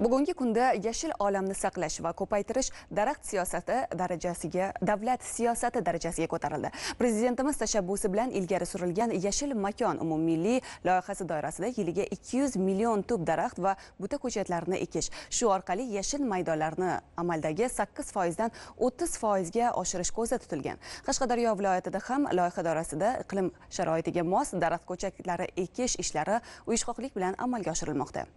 bugungi kunda yashil olamni saqlash va ko'paytirish daraxt siyosati darajasiga davlat siyosati darajasiga ko'tarildi prezidentimiz tashabbusi bilan ilgari surilgan yashil makon umummilliy loyihasi doirasida yiliga 200 million tub daraxt va buta ko'chatlarini ekish shu orqali yashil maydonlarni amaldagi 8 foizdan 30 foizga oshirish ko'zda tutilgan qashqadaryo viloyatida ham loyiha doirasida iqlim sharoitiga mos daraxt ko'chatlari ekish ishlari uyushqoqlik bilan amalga oshirilmoqda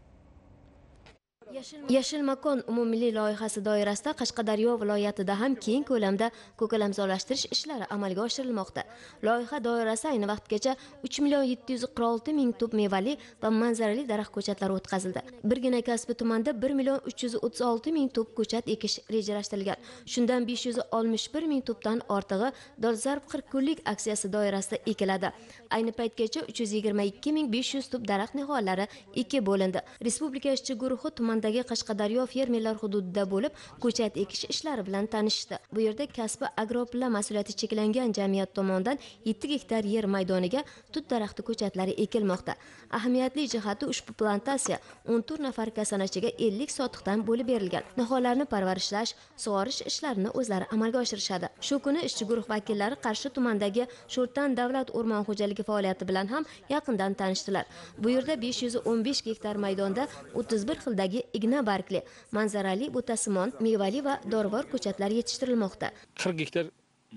yashil makon umummilliy loyihasi doirasida qashqadaryo viloyatida ham keng ko'lamda ko'kalamzorlashtirish ishlari amalga oshirilmoqda loyiha doirasi ayni vaqtgacha uch million yetti yuz qirq olti ming tub mevali va manzarali daraxt ko'chatlari o'tkazildi birgina kasbi tumanida bir million uch yuz o'ttiz olti ming tub ko'chat ekish rejalashtirilgan shundan besh yuz oltmish bir ming tubdan ortig'i dolzarb qirq kunlik aksiyasi doirasida ekiladi ayni paytgacha uch yuz yigirma ikki ming besh yuz daraxt nihollari ikki bo'lindi respublika ishchi guruhi tuman tumanidagi qashqadaryo fermerlar hududida bo'lib ko'chat ekish ishlari bilan tanishdi bu yerda kasbi agroplan mas'uliyati cheklangan jamiyat tomonidan yetti gektar yer maydoniga tut daraxti ko'chatlari ekilmoqda ahamiyatli jihati ushbu plantatsiya o'n to'rt nafar kasanachiga ellik sotiqdan bo'lib berilgan nihollarni parvarishlash sug'orish ishlarini o'zlari amalga oshirishadi shu kuni ishchi guruh vakillari qarshi tumanidagi sho'rtan davlat o'rmon xo'jaligi faoliyati bilan ham yaqindan tanishdilar bu yerda besh yuz o'n besh gektar maydonda o'ttiz bir xildagi igna bargli manzarali butasimon mevali va dorivor ko'chatlar yetishtirilmoqda qirq gektar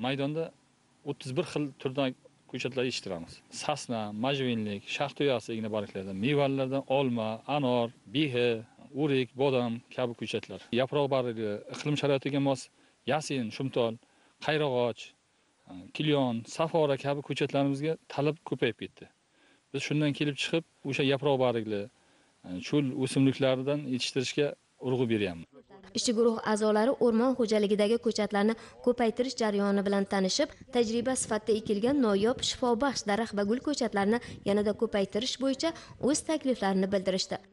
maydonda o'ttiz bir xil turdan ko'chatlar yetishtiramiz sasna majvinlik shax tuyasi igna barglardan mevalardan olma anor behi o'rik bodom kabi ko'chatlar yaproq bargli iqlim sharoitiga mos yasin shumtol qayrog'och e, kilyon safora kabi ko'chatlarimizga talab ko'payib ketdi biz shundan kelib chiqib o'sha yaproq bargli cho'l o'simliklaridan yetishtirishga urg'u beryapmiz ishchi guruh a'zolari o'rmon xo'jaligidagi ko'chatlarni ko'paytirish jarayoni bilan tanishib tajriba sifatida ekilgan noyob shifobaxsh daraxt va gul ko'chatlarini yanada ko'paytirish bo'yicha o'z takliflarini bildirishdi